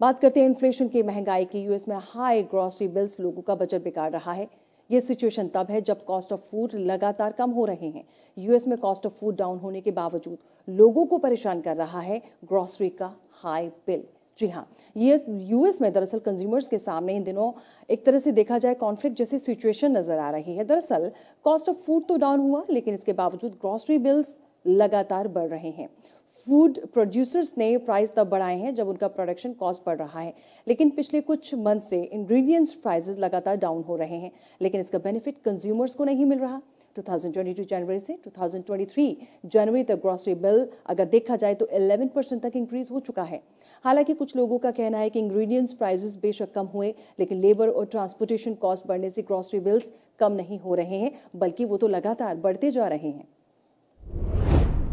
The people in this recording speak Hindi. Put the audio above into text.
बात करते हैं इन्फ्लेशन की महंगाई की यूएस में हाई ग्रॉसरी बिल्स लोगों का बजट बिगाड़ रहा है ये सिचुएशन तब है जब कॉस्ट ऑफ फूड लगातार कम हो रहे हैं यूएस में कॉस्ट ऑफ फूड डाउन होने के बावजूद लोगों को परेशान कर रहा है ग्रॉसरी का हाई बिल जी हाँ ये यूएस में दरअसल कंज्यूमर्स के सामने इन दिनों एक तरह से देखा जाए कॉन्फ्लिक्ट जैसी सिचुएशन नज़र आ रही है दरअसल कॉस्ट ऑफ फूड तो डाउन हुआ लेकिन इसके बावजूद ग्रॉसरी बिल्स लगातार बढ़ रहे हैं फूड प्रोड्यूसर्स ने प्राइस तब बढ़ाए हैं जब उनका प्रोडक्शन कॉस्ट बढ़ रहा है लेकिन पिछले कुछ मंथ से इंग्रेडिएंट्स प्राइसेस लगातार डाउन हो रहे हैं लेकिन इसका बेनिफिट कंज्यूमर्स को नहीं मिल रहा 2022 जनवरी से 2023 जनवरी तक ग्रॉसरी बिल अगर देखा जाए तो 11 परसेंट तक इंक्रीज हो चुका है हालांकि कुछ लोगों का कहना है कि इंग्रेडिएंट्स प्राइसेस बेशक कम हुए लेकिन लेबर और ट्रांसपोर्टेशन कॉस्ट बढ़ने से ग्रॉसरी बिल्स कम नहीं हो रहे हैं बल्कि वो तो लगातार बढ़ते जा रहे हैं